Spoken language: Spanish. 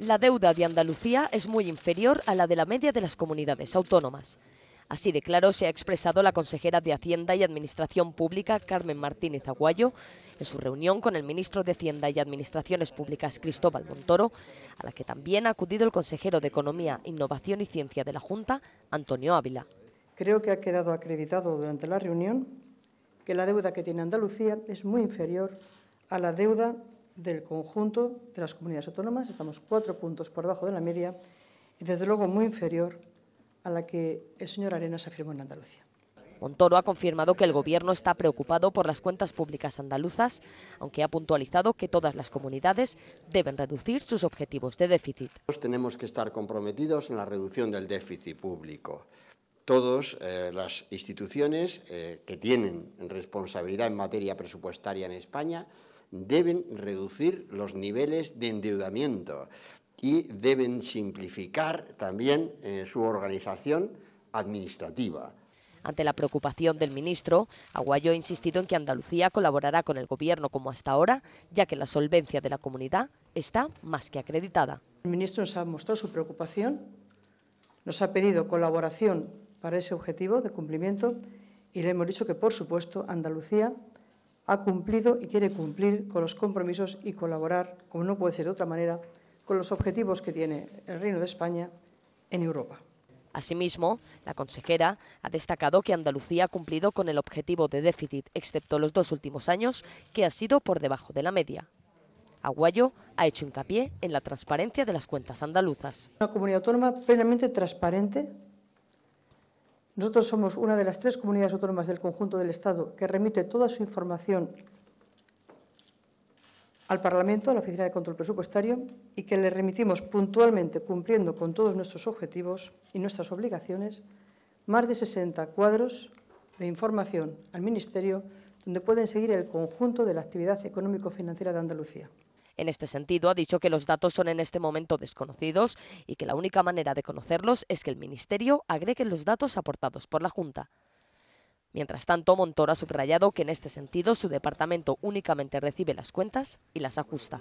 La deuda de Andalucía es muy inferior a la de la media de las comunidades autónomas. Así de claro se ha expresado la consejera de Hacienda y Administración Pública, Carmen Martínez Aguayo, en su reunión con el ministro de Hacienda y Administraciones Públicas, Cristóbal Montoro, a la que también ha acudido el consejero de Economía, Innovación y Ciencia de la Junta, Antonio Ávila. Creo que ha quedado acreditado durante la reunión que la deuda que tiene Andalucía es muy inferior a la deuda del conjunto de las comunidades autónomas, estamos cuatro puntos por debajo de la media y desde luego muy inferior a la que el señor Arenas afirmó en Andalucía. Montoro ha confirmado que el Gobierno está preocupado por las cuentas públicas andaluzas, aunque ha puntualizado que todas las comunidades deben reducir sus objetivos de déficit. Tenemos que estar comprometidos en la reducción del déficit público. Todas eh, las instituciones eh, que tienen responsabilidad en materia presupuestaria en España deben reducir los niveles de endeudamiento y deben simplificar también eh, su organización administrativa. Ante la preocupación del ministro, Aguayo ha insistido en que Andalucía colaborará con el Gobierno como hasta ahora, ya que la solvencia de la comunidad está más que acreditada. El ministro nos ha mostrado su preocupación, nos ha pedido colaboración para ese objetivo de cumplimiento y le hemos dicho que, por supuesto, Andalucía ha cumplido y quiere cumplir con los compromisos y colaborar, como no puede ser de otra manera, con los objetivos que tiene el Reino de España en Europa. Asimismo, la consejera ha destacado que Andalucía ha cumplido con el objetivo de déficit, excepto los dos últimos años, que ha sido por debajo de la media. Aguayo ha hecho hincapié en la transparencia de las cuentas andaluzas. Una comunidad autónoma plenamente transparente nosotros somos una de las tres comunidades autónomas del conjunto del Estado que remite toda su información al Parlamento, a la Oficina de Control Presupuestario, y que le remitimos puntualmente, cumpliendo con todos nuestros objetivos y nuestras obligaciones, más de 60 cuadros de información al Ministerio donde pueden seguir el conjunto de la actividad económico-financiera de Andalucía. En este sentido, ha dicho que los datos son en este momento desconocidos y que la única manera de conocerlos es que el Ministerio agregue los datos aportados por la Junta. Mientras tanto, Montoro ha subrayado que en este sentido su departamento únicamente recibe las cuentas y las ajusta.